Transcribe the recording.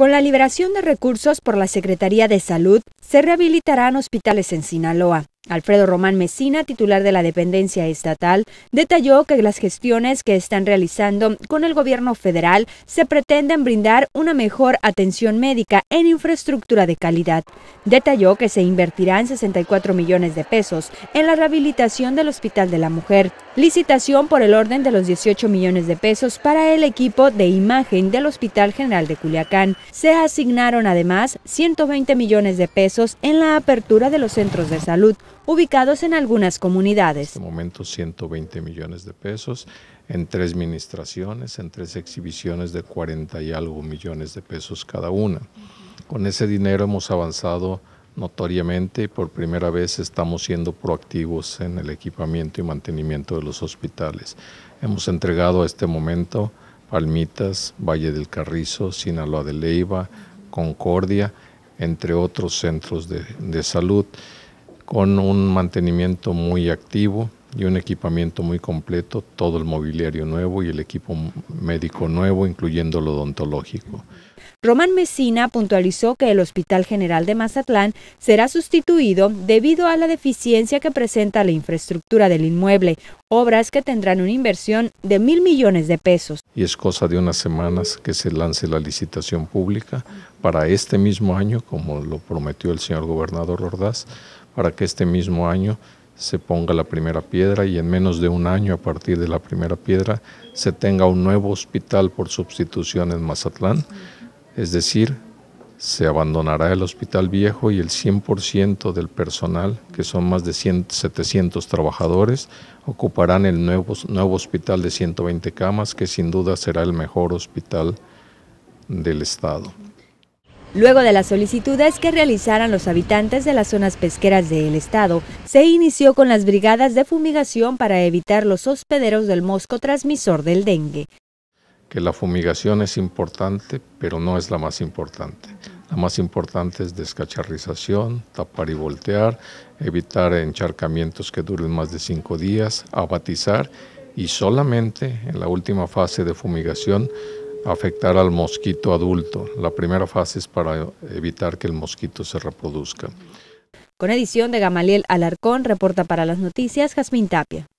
Con la liberación de recursos por la Secretaría de Salud, se rehabilitarán hospitales en Sinaloa, Alfredo Román Mesina, titular de la dependencia estatal, detalló que las gestiones que están realizando con el gobierno federal se pretenden brindar una mejor atención médica en infraestructura de calidad. Detalló que se invertirán 64 millones de pesos en la rehabilitación del Hospital de la Mujer, licitación por el orden de los 18 millones de pesos para el equipo de imagen del Hospital General de Culiacán. Se asignaron además 120 millones de pesos en la apertura de los centros de salud ubicados en algunas comunidades. En este momento 120 millones de pesos en tres administraciones, en tres exhibiciones de 40 y algo millones de pesos cada una. Con ese dinero hemos avanzado notoriamente y por primera vez estamos siendo proactivos en el equipamiento y mantenimiento de los hospitales. Hemos entregado a este momento Palmitas, Valle del Carrizo, Sinaloa de Leiva, Concordia, entre otros centros de, de salud con un mantenimiento muy activo y un equipamiento muy completo, todo el mobiliario nuevo y el equipo médico nuevo, incluyendo lo odontológico. Román Mesina puntualizó que el Hospital General de Mazatlán será sustituido debido a la deficiencia que presenta la infraestructura del inmueble, obras que tendrán una inversión de mil millones de pesos. Y es cosa de unas semanas que se lance la licitación pública para este mismo año, como lo prometió el señor gobernador Ordaz, para que este mismo año se ponga la primera piedra y en menos de un año a partir de la primera piedra se tenga un nuevo hospital por sustitución en Mazatlán. Es decir, se abandonará el hospital viejo y el 100% del personal, que son más de 700 trabajadores, ocuparán el nuevo, nuevo hospital de 120 camas, que sin duda será el mejor hospital del estado. Luego de las solicitudes que realizaran los habitantes de las zonas pesqueras del estado, se inició con las brigadas de fumigación para evitar los hospederos del mosco transmisor del dengue. Que la fumigación es importante, pero no es la más importante. La más importante es descacharrización, tapar y voltear, evitar encharcamientos que duren más de cinco días, abatizar y solamente en la última fase de fumigación afectar al mosquito adulto. La primera fase es para evitar que el mosquito se reproduzca. Con edición de Gamaliel Alarcón, reporta para las noticias Jazmín Tapia.